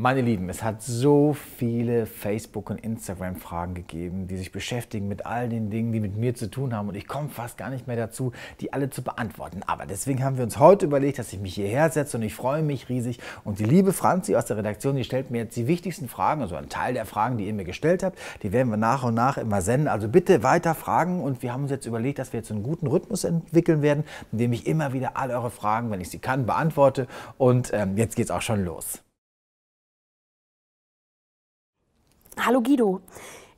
Meine Lieben, es hat so viele Facebook- und Instagram-Fragen gegeben, die sich beschäftigen mit all den Dingen, die mit mir zu tun haben. Und ich komme fast gar nicht mehr dazu, die alle zu beantworten. Aber deswegen haben wir uns heute überlegt, dass ich mich hierher setze und ich freue mich riesig. Und die liebe Franzi aus der Redaktion, die stellt mir jetzt die wichtigsten Fragen, also einen Teil der Fragen, die ihr mir gestellt habt. Die werden wir nach und nach immer senden. Also bitte weiter fragen. Und wir haben uns jetzt überlegt, dass wir jetzt einen guten Rhythmus entwickeln werden, indem ich immer wieder alle eure Fragen, wenn ich sie kann, beantworte. Und ähm, jetzt geht's auch schon los. Hallo Guido.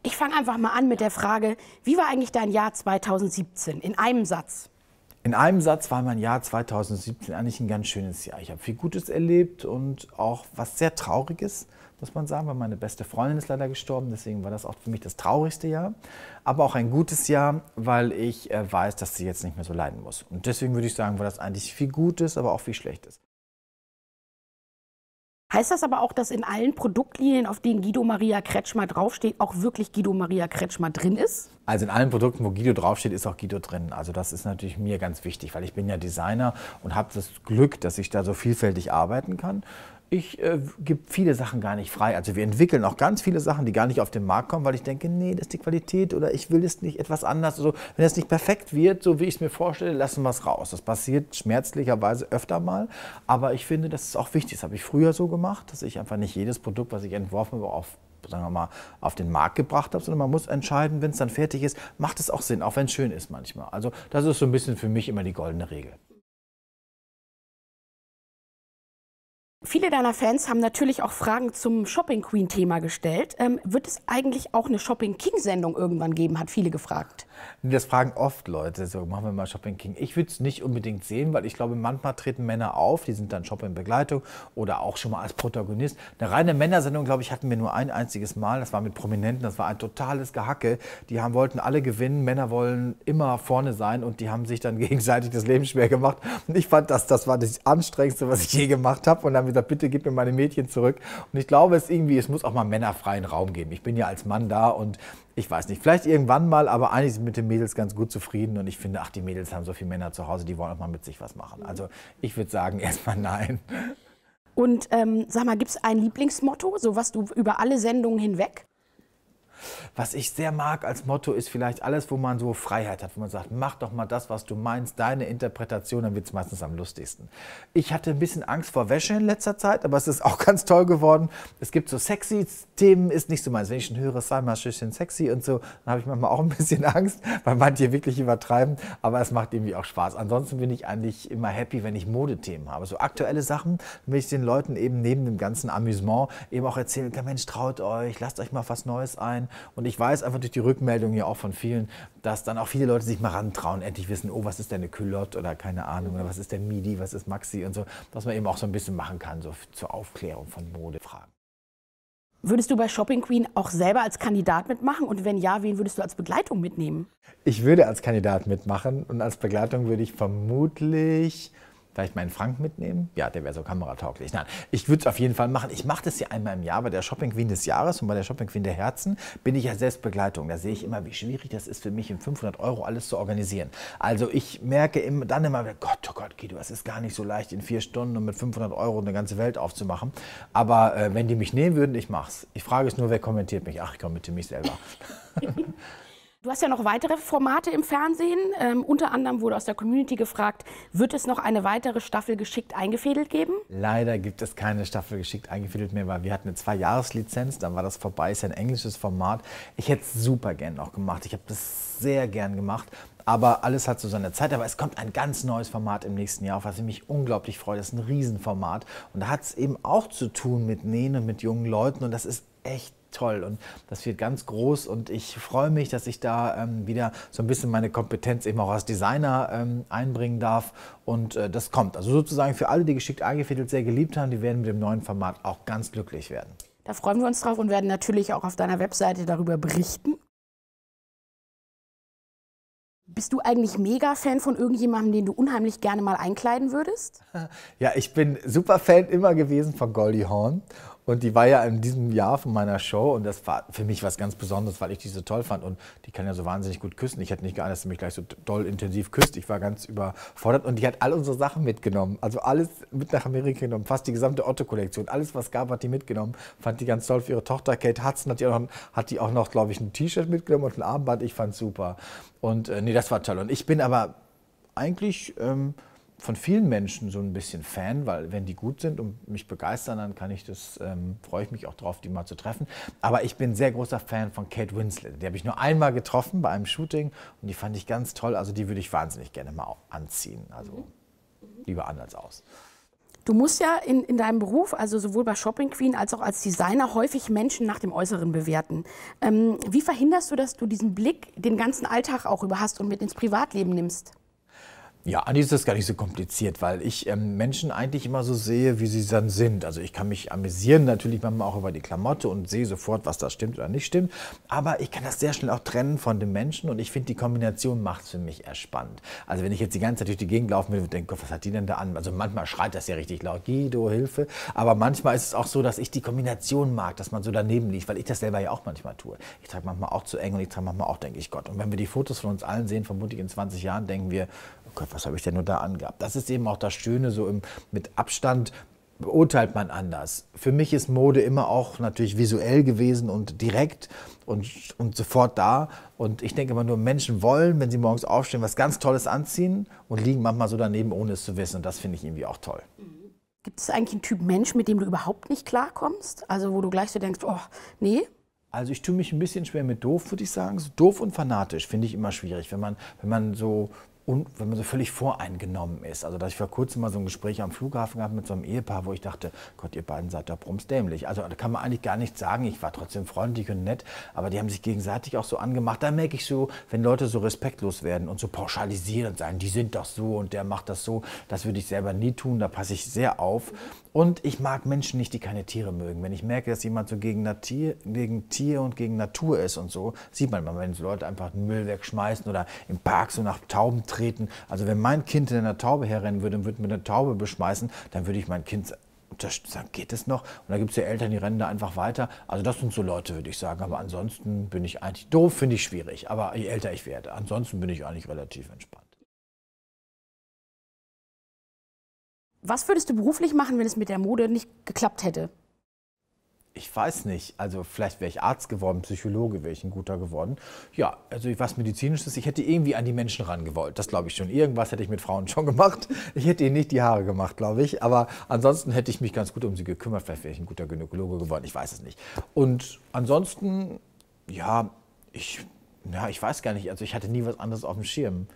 Ich fange einfach mal an mit der Frage, wie war eigentlich dein Jahr 2017 in einem Satz? In einem Satz war mein Jahr 2017 eigentlich ein ganz schönes Jahr. Ich habe viel Gutes erlebt und auch was sehr Trauriges, muss man sagen, weil meine beste Freundin ist leider gestorben. Deswegen war das auch für mich das traurigste Jahr. Aber auch ein gutes Jahr, weil ich äh, weiß, dass sie jetzt nicht mehr so leiden muss. Und deswegen würde ich sagen, war das eigentlich viel Gutes, aber auch viel Schlechtes. Heißt das aber auch, dass in allen Produktlinien, auf denen Guido Maria Kretschmer draufsteht, auch wirklich Guido Maria Kretschmer drin ist? Also in allen Produkten, wo Guido draufsteht, ist auch Guido drin. Also das ist natürlich mir ganz wichtig, weil ich bin ja Designer und habe das Glück, dass ich da so vielfältig arbeiten kann ich äh, gebe viele Sachen gar nicht frei. Also wir entwickeln auch ganz viele Sachen, die gar nicht auf den Markt kommen, weil ich denke, nee, das ist die Qualität oder ich will das nicht etwas anders. Also, wenn das nicht perfekt wird, so wie ich es mir vorstelle, lassen wir es raus. Das passiert schmerzlicherweise öfter mal, aber ich finde, das ist auch wichtig. Das habe ich früher so gemacht, dass ich einfach nicht jedes Produkt, was ich entworfen habe, auf sagen wir mal, auf den Markt gebracht habe, sondern man muss entscheiden, wenn es dann fertig ist, macht es auch Sinn, auch wenn es schön ist manchmal. Also das ist so ein bisschen für mich immer die goldene Regel. Viele deiner Fans haben natürlich auch Fragen zum Shopping Queen-Thema gestellt. Ähm, wird es eigentlich auch eine Shopping King-Sendung irgendwann geben, hat viele gefragt. Das fragen oft Leute, so machen wir mal Shopping King. Ich würde es nicht unbedingt sehen, weil ich glaube, manchmal treten Männer auf, die sind dann Shopping-Begleitung oder auch schon mal als Protagonist. Eine reine Männersendung, glaube ich, hatten wir nur ein einziges Mal. Das war mit Prominenten, das war ein totales Gehacke. Die haben, wollten alle gewinnen, Männer wollen immer vorne sein und die haben sich dann gegenseitig das Leben schwer gemacht. Und ich fand, das, das war das Anstrengendste, was ich je gemacht habe. Und dann habe gesagt, bitte gib mir meine Mädchen zurück. Und ich glaube, es irgendwie, es muss auch mal männerfreien Raum geben. Ich bin ja als Mann da und ich weiß nicht, vielleicht irgendwann mal, aber eigentlich sind mit den Mädels ganz gut zufrieden und ich finde, ach, die Mädels haben so viele Männer zu Hause, die wollen auch mal mit sich was machen. Also ich würde sagen, erstmal nein. Und ähm, sag mal, gibt es ein Lieblingsmotto, so was du über alle Sendungen hinweg? Was ich sehr mag als Motto ist vielleicht alles, wo man so Freiheit hat, wo man sagt, mach doch mal das, was du meinst, deine Interpretation, dann wird es meistens am lustigsten. Ich hatte ein bisschen Angst vor Wäsche in letzter Zeit, aber es ist auch ganz toll geworden. Es gibt so sexy Themen, ist nicht so meins. Wenn ich schon höre, sei mal schön sexy und so, dann habe ich manchmal auch ein bisschen Angst, weil manche wirklich übertreiben, aber es macht irgendwie auch Spaß. Ansonsten bin ich eigentlich immer happy, wenn ich Modethemen habe. So aktuelle Sachen, damit ich den Leuten eben neben dem ganzen Amüsement eben auch erzählen kann, Mensch, traut euch, lasst euch mal was Neues ein. Und und ich weiß einfach durch die Rückmeldung ja auch von vielen, dass dann auch viele Leute sich mal rantrauen, endlich wissen, oh, was ist denn eine Culotte oder keine Ahnung, oder was ist der Midi, was ist Maxi und so, dass man eben auch so ein bisschen machen kann, so zur Aufklärung von Modefragen. Würdest du bei Shopping Queen auch selber als Kandidat mitmachen? Und wenn ja, wen würdest du als Begleitung mitnehmen? Ich würde als Kandidat mitmachen und als Begleitung würde ich vermutlich Vielleicht meinen Frank mitnehmen? Ja, der wäre so kameratauglich. Nein, ich würde es auf jeden Fall machen. Ich mache das ja einmal im Jahr bei der Shopping Queen des Jahres und bei der Shopping Queen der Herzen bin ich ja Selbstbegleitung. Da sehe ich immer, wie schwierig das ist für mich, in 500 Euro alles zu organisieren. Also ich merke immer, dann immer, Gott, oh Gott, Guido, es ist gar nicht so leicht, in vier Stunden und mit 500 Euro eine ganze Welt aufzumachen. Aber äh, wenn die mich nehmen würden, ich mache es. Ich frage es nur, wer kommentiert mich? Ach, ich komme kommentiere mich selber. Du hast ja noch weitere Formate im Fernsehen. Ähm, unter anderem wurde aus der Community gefragt, wird es noch eine weitere Staffel geschickt eingefädelt geben? Leider gibt es keine Staffel geschickt eingefädelt mehr, weil wir hatten eine Zwei-Jahres-Lizenz, dann war das vorbei, ist ja ein englisches Format. Ich hätte es super gern noch gemacht. Ich habe das sehr gern gemacht. Aber alles hat so seine Zeit. Aber es kommt ein ganz neues Format im nächsten Jahr, auf was ich mich unglaublich freue. Das ist ein Riesenformat. Und da hat es eben auch zu tun mit Nähen und mit jungen Leuten. Und das ist echt toll und das wird ganz groß und ich freue mich, dass ich da ähm, wieder so ein bisschen meine Kompetenz eben auch als Designer ähm, einbringen darf und äh, das kommt. Also sozusagen für alle, die geschickt eingefädelt sehr geliebt haben, die werden mit dem neuen Format auch ganz glücklich werden. Da freuen wir uns drauf und werden natürlich auch auf deiner Webseite darüber berichten. Bist du eigentlich Mega-Fan von irgendjemandem, den du unheimlich gerne mal einkleiden würdest? Ja, ich bin super Fan immer gewesen von Goldie Horn. Und die war ja in diesem Jahr von meiner Show und das war für mich was ganz Besonderes, weil ich die so toll fand. Und die kann ja so wahnsinnig gut küssen. Ich hätte nicht geahnt, dass sie mich gleich so doll intensiv küsst. Ich war ganz überfordert und die hat all unsere Sachen mitgenommen. Also alles mit nach Amerika genommen, fast die gesamte Otto-Kollektion. Alles, was gab, hat die mitgenommen. Fand die ganz toll für ihre Tochter. Kate Hudson hat die auch noch, die auch noch glaube ich, ein T-Shirt mitgenommen und ein Armband. Ich fand's super. Und äh, nee, das war toll. Und ich bin aber eigentlich. Ähm, von vielen Menschen so ein bisschen Fan, weil wenn die gut sind und mich begeistern, dann kann ich das, ähm, freue ich mich auch drauf, die mal zu treffen. Aber ich bin sehr großer Fan von Kate Winslet. Die habe ich nur einmal getroffen bei einem Shooting und die fand ich ganz toll. Also die würde ich wahnsinnig gerne mal anziehen. Also lieber anders aus. Du musst ja in, in deinem Beruf, also sowohl bei Shopping Queen als auch als Designer, häufig Menschen nach dem Äußeren bewerten. Ähm, wie verhinderst du, dass du diesen Blick den ganzen Alltag auch über hast und mit ins Privatleben nimmst? Ja, eigentlich ist das gar nicht so kompliziert, weil ich ähm, Menschen eigentlich immer so sehe, wie sie dann sind. Also ich kann mich amüsieren natürlich manchmal auch über die Klamotte und sehe sofort, was da stimmt oder nicht stimmt. Aber ich kann das sehr schnell auch trennen von dem Menschen und ich finde, die Kombination macht es für mich erst Also wenn ich jetzt die ganze Zeit durch die Gegend laufen will und denke, was hat die denn da an? Also manchmal schreit das ja richtig laut, Guido, Hilfe. Aber manchmal ist es auch so, dass ich die Kombination mag, dass man so daneben liegt, weil ich das selber ja auch manchmal tue. Ich trage manchmal auch zu eng und ich trage manchmal auch, denke ich, Gott. Und wenn wir die Fotos von uns allen sehen, vermutlich in 20 Jahren, denken wir, oh Gott, was habe ich denn nur da angehabt? Das ist eben auch das Schöne, so im, mit Abstand beurteilt man anders. Für mich ist Mode immer auch natürlich visuell gewesen und direkt und, und sofort da. Und ich denke immer nur, Menschen wollen, wenn sie morgens aufstehen, was ganz Tolles anziehen und liegen manchmal so daneben, ohne es zu wissen. Und das finde ich irgendwie auch toll. Gibt es eigentlich einen Typ Mensch, mit dem du überhaupt nicht klarkommst? Also wo du gleich so denkst, oh, nee, also ich tue mich ein bisschen schwer mit doof, würde ich sagen. So doof und fanatisch finde ich immer schwierig, wenn man, wenn man so und wenn man so völlig voreingenommen ist. Also, dass ich vor kurzem mal so ein Gespräch am Flughafen gehabt mit so einem Ehepaar, wo ich dachte, Gott, ihr beiden seid da brumsdämlich. Also, da kann man eigentlich gar nichts sagen. Ich war trotzdem freundlich und nett, aber die haben sich gegenseitig auch so angemacht. Da merke ich so, wenn Leute so respektlos werden und so pauschalisieren und sagen, die sind doch so und der macht das so, das würde ich selber nie tun. Da passe ich sehr auf. Und ich mag Menschen nicht, die keine Tiere mögen. Wenn ich merke, dass jemand so gegen, Natur, gegen Tier und gegen Natur ist und so, sieht man mal, wenn Leute einfach den Müll wegschmeißen oder im Park so nach Tauben treten treten. Also wenn mein Kind in einer Taube herrennen würde und würde mit einer Taube beschmeißen, dann würde ich mein Kind sagen, geht es noch? Und da gibt es ja Eltern, die rennen da einfach weiter. Also das sind so Leute, würde ich sagen. Aber ansonsten bin ich eigentlich doof, finde ich schwierig. Aber je älter ich werde, ansonsten bin ich eigentlich relativ entspannt. Was würdest du beruflich machen, wenn es mit der Mode nicht geklappt hätte? ich weiß nicht, also vielleicht wäre ich Arzt geworden, Psychologe wäre ich ein guter geworden. Ja, also was medizinisches, ich hätte irgendwie an die Menschen ran gewollt, das glaube ich schon. Irgendwas hätte ich mit Frauen schon gemacht. Ich hätte ihnen nicht die Haare gemacht, glaube ich, aber ansonsten hätte ich mich ganz gut um sie gekümmert, vielleicht wäre ich ein guter Gynäkologe geworden, ich weiß es nicht. Und ansonsten, ja, ich ja, ich weiß gar nicht, also ich hatte nie was anderes auf dem Schirm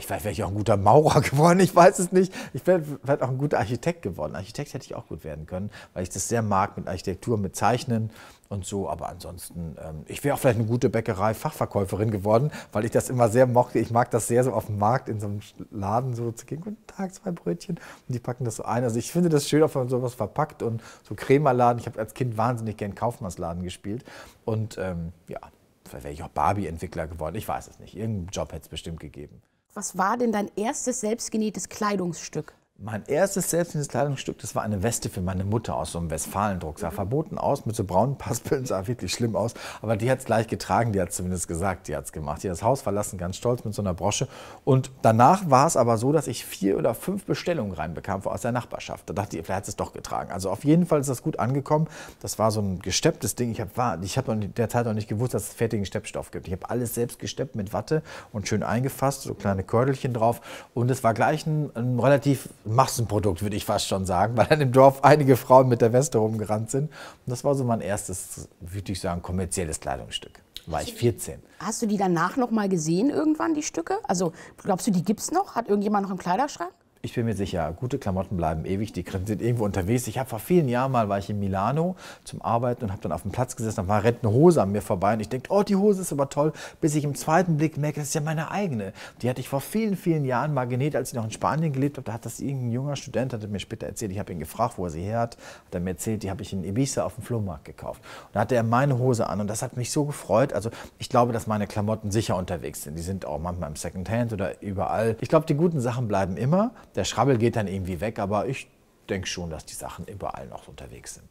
ich vielleicht wäre ich auch ein guter Maurer geworden, ich weiß es nicht. Ich wäre vielleicht auch ein guter Architekt geworden. Architekt hätte ich auch gut werden können, weil ich das sehr mag mit Architektur, mit Zeichnen und so. Aber ansonsten, ähm, ich wäre auch vielleicht eine gute Bäckerei-Fachverkäuferin geworden, weil ich das immer sehr mochte. Ich mag das sehr so auf dem Markt in so einem Laden so zu gehen, guten Tag, zwei Brötchen. Und die packen das so ein. Also ich finde das schön, auch wenn man sowas verpackt und so Krämerladen. Ich habe als Kind wahnsinnig gern Kaufmannsladen gespielt. Und ähm, ja, vielleicht wäre ich auch Barbie-Entwickler geworden. Ich weiß es nicht. Irgendeinen Job hätte es bestimmt gegeben. Was war denn dein erstes selbstgenähtes Kleidungsstück? Mein erstes selbstgenähtes Kleidungsstück, das war eine Weste für meine Mutter aus so einem Westfalendruck. Sah verboten aus, mit so braunen Paspeln sah wirklich schlimm aus. Aber die hat es gleich getragen, die hat zumindest gesagt, die hat es gemacht. Die hat das Haus verlassen, ganz stolz mit so einer Brosche. Und danach war es aber so, dass ich vier oder fünf Bestellungen reinbekam aus der Nachbarschaft. Da dachte ich, vielleicht hat es doch getragen. Also auf jeden Fall ist das gut angekommen. Das war so ein gestepptes Ding. Ich habe hab in der Zeit noch nicht gewusst, dass es fertigen Steppstoff gibt. Ich habe alles selbst gesteppt mit Watte und schön eingefasst, so kleine Kördelchen drauf. Und es war gleich ein, ein relativ Massenprodukt, würde ich fast schon sagen, weil dann im Dorf einige Frauen mit der Weste rumgerannt sind. Und das war so mein erstes, würde ich sagen, kommerzielles Kleidungsstück. War ich 14. Hast du die danach noch mal gesehen irgendwann, die Stücke? Also glaubst du, die gibt es noch? Hat irgendjemand noch im Kleiderschrank? ich bin mir sicher, gute Klamotten bleiben ewig, die sind irgendwo unterwegs. Ich habe vor vielen Jahren mal, war ich in Milano zum Arbeiten und habe dann auf dem Platz gesessen, da war rennt eine Hose an mir vorbei und ich denke, oh, die Hose ist aber toll, bis ich im zweiten Blick merke, das ist ja meine eigene. Die hatte ich vor vielen, vielen Jahren mal genäht, als ich noch in Spanien gelebt habe. Da hat das irgendein junger Student, hat mir später erzählt, ich habe ihn gefragt, wo er sie her hat, hat er mir erzählt, die habe ich in Ibiza auf dem Flohmarkt gekauft. Und da hatte er meine Hose an und das hat mich so gefreut. Also ich glaube, dass meine Klamotten sicher unterwegs sind. Die sind auch manchmal im Secondhand oder überall. Ich glaube, die guten Sachen bleiben immer. Der Schrabbel geht dann irgendwie weg, aber ich denke schon, dass die Sachen überall noch unterwegs sind.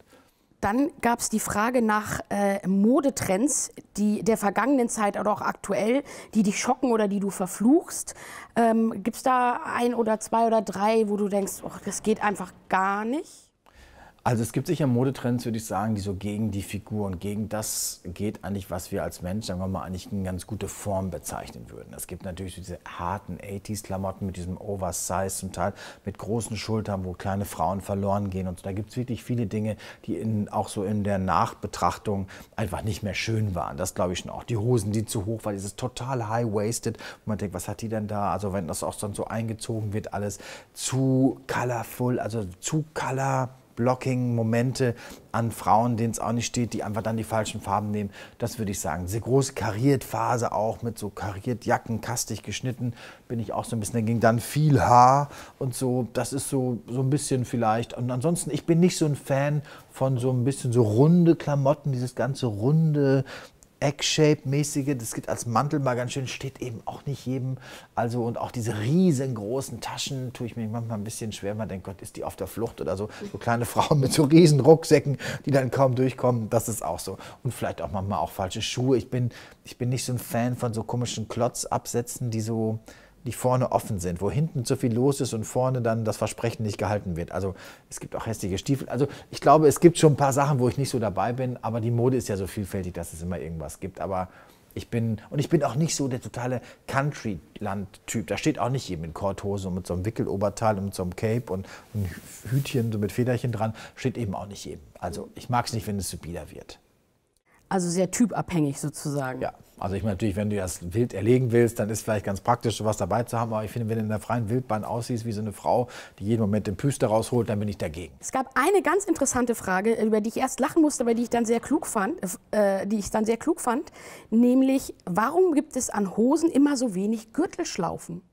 Dann gab es die Frage nach äh, Modetrends, die der vergangenen Zeit oder auch aktuell, die dich schocken oder die du verfluchst. Ähm, Gibt es da ein oder zwei oder drei, wo du denkst, oh, das geht einfach gar nicht? Also es gibt sicher Modetrends, würde ich sagen, die so gegen die Figur und gegen das geht eigentlich, was wir als Mensch, sagen wir mal, eigentlich eine ganz gute Form bezeichnen würden. Es gibt natürlich diese harten 80s-Klamotten mit diesem Oversize zum Teil, mit großen Schultern, wo kleine Frauen verloren gehen. Und da gibt es wirklich viele Dinge, die in, auch so in der Nachbetrachtung einfach nicht mehr schön waren. Das glaube ich schon auch. Die Hosen, die zu hoch waren, dieses total high-waisted, wo man denkt, was hat die denn da? Also wenn das auch dann so eingezogen wird, alles zu colorful, also zu color Blocking-Momente an Frauen, denen es auch nicht steht, die einfach dann die falschen Farben nehmen. Das würde ich sagen. Diese große Phase auch mit so kariert Jacken, kastig geschnitten, bin ich auch so ein bisschen dagegen. Dann viel Haar und so. Das ist so, so ein bisschen vielleicht. Und ansonsten, ich bin nicht so ein Fan von so ein bisschen so runde Klamotten, dieses ganze runde, Egg-Shape-mäßige, das geht als Mantel mal ganz schön, steht eben auch nicht jedem. Also und auch diese riesengroßen Taschen tue ich mir manchmal ein bisschen schwer. Man denkt, Gott, ist die auf der Flucht oder so. So kleine Frauen mit so riesen Rucksäcken, die dann kaum durchkommen, das ist auch so. Und vielleicht auch manchmal auch falsche Schuhe. Ich bin, ich bin nicht so ein Fan von so komischen Klotzabsätzen, die so die vorne offen sind, wo hinten zu viel los ist und vorne dann das Versprechen nicht gehalten wird. Also es gibt auch hässliche Stiefel. Also ich glaube, es gibt schon ein paar Sachen, wo ich nicht so dabei bin, aber die Mode ist ja so vielfältig, dass es immer irgendwas gibt. Aber ich bin, und ich bin auch nicht so der totale Country-Land-Typ. Da steht auch nicht jemand in Korthose und mit so einem Wickeloberteil und mit so einem Cape und ein Hütchen so mit Federchen dran. Steht eben auch nicht jedem. Also ich mag es nicht, wenn es zu bieder wird. Also sehr typabhängig sozusagen. Ja, also ich meine natürlich, wenn du das Wild erlegen willst, dann ist vielleicht ganz praktisch, was dabei zu haben. Aber ich finde, wenn du in der freien Wildbahn aussiehst wie so eine Frau, die jeden Moment den Püster rausholt, dann bin ich dagegen. Es gab eine ganz interessante Frage, über die ich erst lachen musste, aber die ich dann sehr klug fand, äh, äh die ich dann sehr klug fand, nämlich warum gibt es an Hosen immer so wenig Gürtelschlaufen?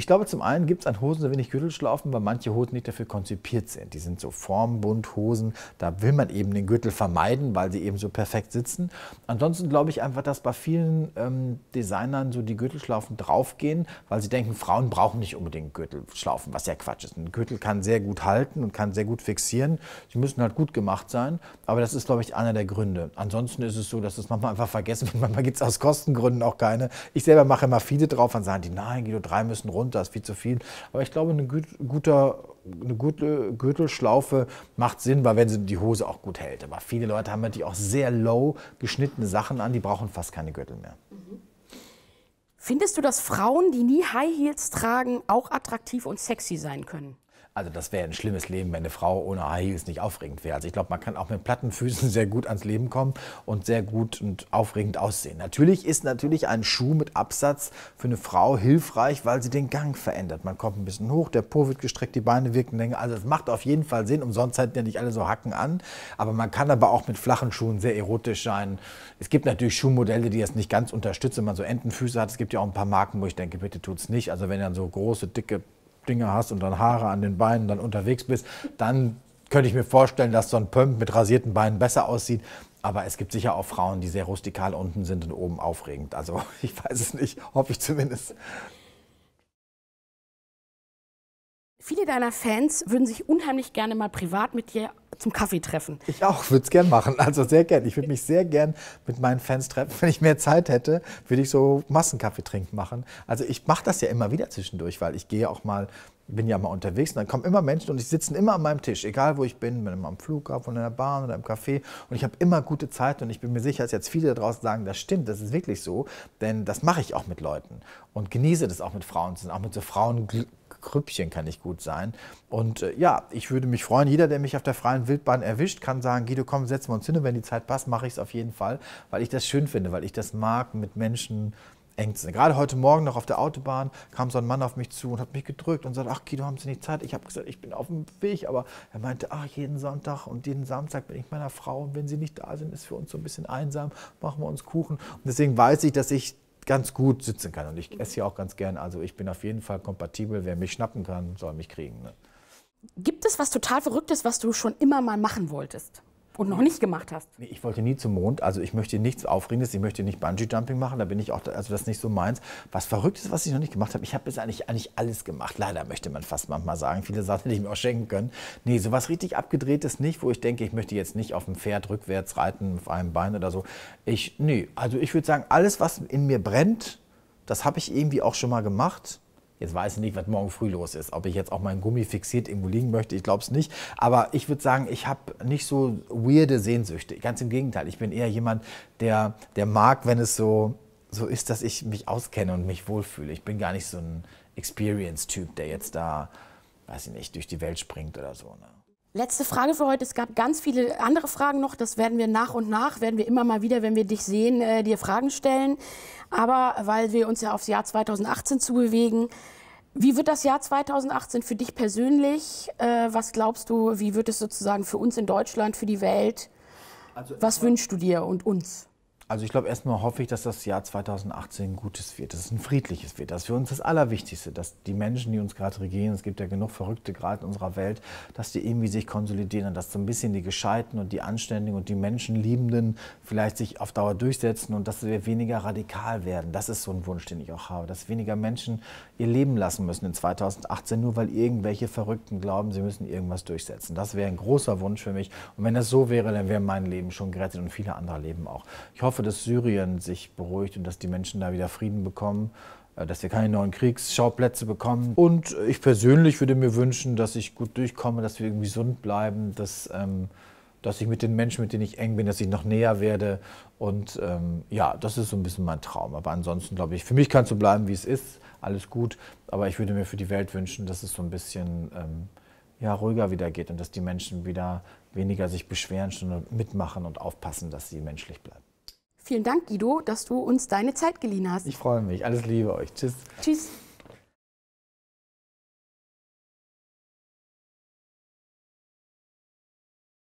Ich glaube, zum einen gibt es an Hosen so wenig Gürtelschlaufen, weil manche Hosen nicht dafür konzipiert sind. Die sind so Formbundhosen, da will man eben den Gürtel vermeiden, weil sie eben so perfekt sitzen. Ansonsten glaube ich einfach, dass bei vielen ähm, Designern so die Gürtelschlaufen draufgehen, weil sie denken, Frauen brauchen nicht unbedingt Gürtelschlaufen, was ja Quatsch ist. Ein Gürtel kann sehr gut halten und kann sehr gut fixieren. Sie müssen halt gut gemacht sein, aber das ist, glaube ich, einer der Gründe. Ansonsten ist es so, dass das manchmal einfach vergessen wird. Manchmal gibt es aus Kostengründen auch keine. Ich selber mache immer viele drauf, dann sagen die, nein, Guido, drei müssen runter kommt, da viel zu viel. Aber ich glaube, eine, gut, guter, eine gute Gürtelschlaufe macht Sinn, weil wenn sie die Hose auch gut hält. Aber viele Leute haben natürlich halt auch sehr low geschnittene Sachen an, die brauchen fast keine Gürtel mehr. Findest du, dass Frauen, die nie High Heels tragen, auch attraktiv und sexy sein können? Also das wäre ein schlimmes Leben, wenn eine Frau ohne High Heels nicht aufregend wäre. Also ich glaube, man kann auch mit platten Füßen sehr gut ans Leben kommen und sehr gut und aufregend aussehen. Natürlich ist natürlich ein Schuh mit Absatz für eine Frau hilfreich, weil sie den Gang verändert. Man kommt ein bisschen hoch, der Po wird gestreckt, die Beine wirken länger. Also es macht auf jeden Fall Sinn, umsonst halten ja nicht alle so Hacken an. Aber man kann aber auch mit flachen Schuhen sehr erotisch sein. Es gibt natürlich Schuhmodelle, die das nicht ganz unterstützen, wenn man so Entenfüße hat. Es gibt ja auch ein paar Marken, wo ich denke, bitte tut es nicht. Also wenn dann so große, dicke Rasierklinge hast und dann Haare an den Beinen dann unterwegs bist, dann könnte ich mir vorstellen, dass so ein Pump mit rasierten Beinen besser aussieht. Aber es gibt sicher auch Frauen, die sehr rustikal unten sind und oben aufregend. Also ich weiß es nicht, hoffe ich zumindest. Viele deiner Fans würden sich unheimlich gerne mal privat mit dir zum Kaffee treffen. Ich auch, würde es gern machen. Also sehr gern. Ich würde mich sehr gern mit meinen Fans treffen. Wenn ich mehr Zeit hätte, würde ich so Massenkaffee trinken machen. Also ich mache das ja immer wieder zwischendurch, weil ich gehe auch mal bin ja mal unterwegs und dann kommen immer Menschen und ich sitzen immer an meinem Tisch, egal wo ich bin, bin immer am Flughafen, oder in der Bahn oder im Café und ich habe immer gute Zeit und ich bin mir sicher, dass jetzt viele da draußen sagen, das stimmt, das ist wirklich so, denn das mache ich auch mit Leuten und genieße das auch mit Frauen, auch mit so Frauen Krüppchen kann ich gut sein. Und äh, ja, ich würde mich freuen, jeder, der mich auf der freien Wildbahn erwischt, kann sagen, Guido, komm, setzen wir uns hin und wenn die Zeit passt, mache ich es auf jeden Fall, weil ich das schön finde, weil ich das mag, mit Menschen eng zu sein. Gerade heute Morgen noch auf der Autobahn kam so ein Mann auf mich zu und hat mich gedrückt und sagte, ach Guido, haben Sie nicht Zeit? Ich habe gesagt, ich bin auf dem Weg, aber er meinte, ach, jeden Sonntag und jeden Samstag bin ich meiner Frau und wenn Sie nicht da sind, ist für uns so ein bisschen einsam, machen wir uns Kuchen. Und deswegen weiß ich, dass ich ganz gut sitzen kann. Und ich esse hier auch ganz gern. Also ich bin auf jeden Fall kompatibel. Wer mich schnappen kann, soll mich kriegen. Ne? Gibt es was total Verrücktes, was du schon immer mal machen wolltest? Und noch nicht gemacht hast. Nee, ich wollte nie zum Mond. Also ich möchte nichts Aufregendes. Ich möchte nicht Bungee-Jumping machen. Da bin ich auch, also das ist nicht so meins. Was Verrücktes, was ich noch nicht gemacht habe. Ich habe bis eigentlich, eigentlich alles gemacht. Leider möchte man fast manchmal sagen. Viele Sachen hätte ich mir auch schenken können. Nee, sowas richtig abgedrehtes nicht, wo ich denke, ich möchte jetzt nicht auf dem Pferd rückwärts reiten, auf einem Bein oder so. Ich, nee. Also ich würde sagen, alles, was in mir brennt, das habe ich irgendwie auch schon mal gemacht. Jetzt weiß ich nicht, was morgen früh los ist. Ob ich jetzt auch meinen Gummi fixiert irgendwo liegen möchte, ich glaube es nicht. Aber ich würde sagen, ich habe nicht so weirde Sehnsüchte. Ganz im Gegenteil. Ich bin eher jemand, der, der mag, wenn es so, so ist, dass ich mich auskenne und mich wohlfühle. Ich bin gar nicht so ein Experience-Typ, der jetzt da, weiß ich nicht, durch die Welt springt oder so. Ne? Letzte Frage für heute. Es gab ganz viele andere Fragen noch. Das werden wir nach und nach, werden wir immer mal wieder, wenn wir dich sehen, äh, dir Fragen stellen. Aber weil wir uns ja aufs Jahr 2018 zubewegen, wie wird das Jahr 2018 für dich persönlich? Äh, was glaubst du, wie wird es sozusagen für uns in Deutschland, für die Welt? Also was wünschst du dir und uns? Also ich glaube, erstmal hoffe ich, dass das Jahr 2018 ein gutes wird, dass es ein friedliches wird. Das ist für uns das Allerwichtigste, dass die Menschen, die uns gerade regieren, es gibt ja genug Verrückte gerade in unserer Welt, dass die irgendwie sich konsolidieren und dass so ein bisschen die Gescheiten und die Anständigen und die Menschenliebenden vielleicht sich auf Dauer durchsetzen und dass wir weniger radikal werden. Das ist so ein Wunsch, den ich auch habe, dass weniger Menschen ihr Leben lassen müssen in 2018, nur weil irgendwelche Verrückten glauben, sie müssen irgendwas durchsetzen. Das wäre ein großer Wunsch für mich. Und wenn das so wäre, dann wäre mein Leben schon gerettet und viele andere Leben auch. Ich hoffe, hoffe, dass Syrien sich beruhigt und dass die Menschen da wieder Frieden bekommen, äh, dass wir keine neuen Kriegsschauplätze bekommen. Und ich persönlich würde mir wünschen, dass ich gut durchkomme, dass wir irgendwie gesund bleiben, dass, ähm, dass ich mit den Menschen, mit denen ich eng bin, dass ich noch näher werde. Und ähm, ja, das ist so ein bisschen mein Traum. Aber ansonsten glaube ich, für mich kann es so bleiben, wie es ist, alles gut. Aber ich würde mir für die Welt wünschen, dass es so ein bisschen... Ähm, ja, ruhiger wieder geht und dass die Menschen wieder weniger sich beschweren, sondern mitmachen und aufpassen, dass sie menschlich bleiben. Vielen Dank, Guido, dass du uns deine Zeit geliehen hast. Ich freue mich. Alles Liebe euch. Tschüss. Tschüss.